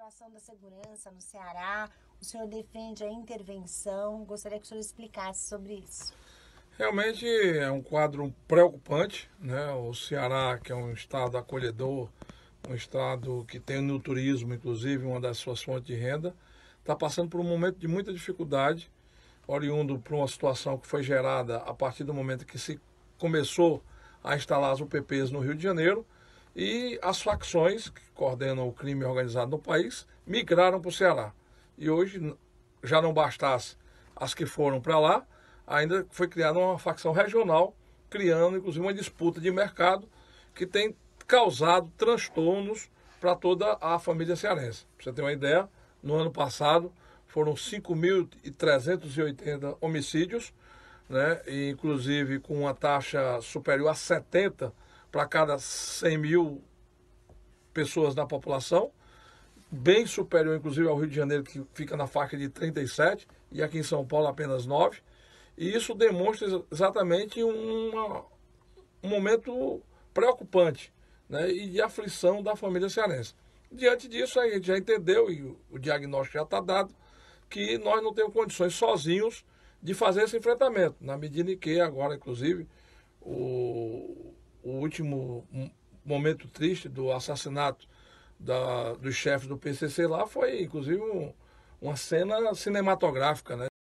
situação da segurança no Ceará. O senhor defende a intervenção. Gostaria que o senhor explicasse sobre isso. Realmente é um quadro preocupante, né? O Ceará, que é um estado acolhedor, um estado que tem no turismo, inclusive, uma das suas fontes de renda, está passando por um momento de muita dificuldade, oriundo por uma situação que foi gerada a partir do momento que se começou a instalar as UPPs no Rio de Janeiro e as facções que coordenam o crime organizado no país migraram para o Ceará. E hoje, já não bastasse as que foram para lá, ainda foi criada uma facção regional, criando inclusive uma disputa de mercado que tem causado transtornos para toda a família cearense. Para você ter uma ideia, no ano passado foram 5.380 homicídios, né? E, inclusive com uma taxa superior a 70% para cada 100 mil pessoas na população, bem superior, inclusive, ao Rio de Janeiro, que fica na faixa de 37, e aqui em São Paulo apenas 9. E isso demonstra exatamente uma, um momento preocupante né, e de aflição da família cearense. Diante disso, a gente já entendeu, e o diagnóstico já está dado, que nós não temos condições sozinhos de fazer esse enfrentamento, na medida em que agora, inclusive, o, o último hum, momento triste do assassinato da, do chefe do PCC lá foi, inclusive, um, uma cena cinematográfica, né?